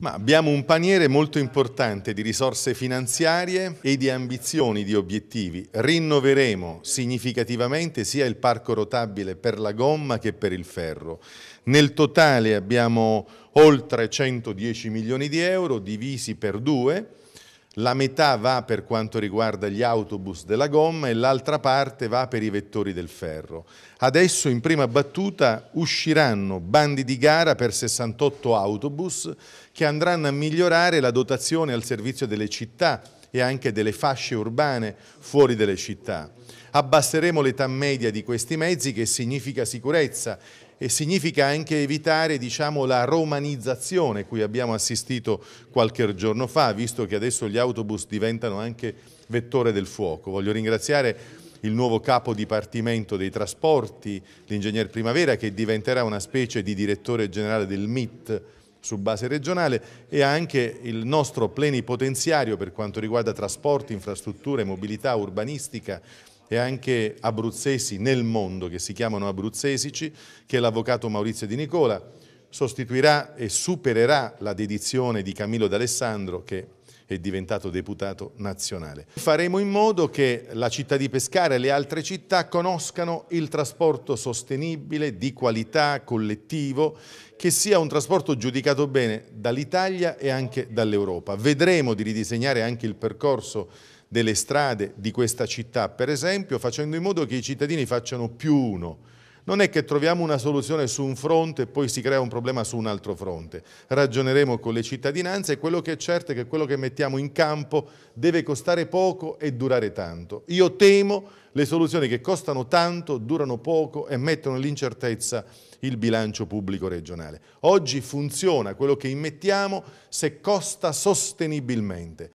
Ma abbiamo un paniere molto importante di risorse finanziarie e di ambizioni, di obiettivi. Rinnoveremo significativamente sia il parco rotabile per la gomma che per il ferro. Nel totale abbiamo oltre 110 milioni di euro divisi per due, la metà va per quanto riguarda gli autobus della gomma e l'altra parte va per i vettori del ferro. Adesso in prima battuta usciranno bandi di gara per 68 autobus che andranno a migliorare la dotazione al servizio delle città e anche delle fasce urbane fuori delle città. Abbasseremo l'età media di questi mezzi che significa sicurezza e significa anche evitare diciamo, la romanizzazione cui abbiamo assistito qualche giorno fa, visto che adesso gli autobus diventano anche vettore del fuoco. Voglio ringraziare il nuovo capo dipartimento dei trasporti, l'ingegner Primavera, che diventerà una specie di direttore generale del MIT, su base regionale e anche il nostro plenipotenziario per quanto riguarda trasporti, infrastrutture, mobilità urbanistica e anche abruzzesi nel mondo che si chiamano abruzzesici, che è l'avvocato Maurizio Di Nicola, sostituirà e supererà la dedizione di Camillo D'Alessandro che è diventato deputato nazionale. Faremo in modo che la città di Pescara e le altre città conoscano il trasporto sostenibile, di qualità, collettivo, che sia un trasporto giudicato bene dall'Italia e anche dall'Europa. Vedremo di ridisegnare anche il percorso delle strade di questa città, per esempio, facendo in modo che i cittadini facciano più uno, non è che troviamo una soluzione su un fronte e poi si crea un problema su un altro fronte. Ragioneremo con le cittadinanze e quello che è certo è che quello che mettiamo in campo deve costare poco e durare tanto. Io temo le soluzioni che costano tanto, durano poco e mettono nell'incertezza il bilancio pubblico regionale. Oggi funziona quello che immettiamo se costa sostenibilmente.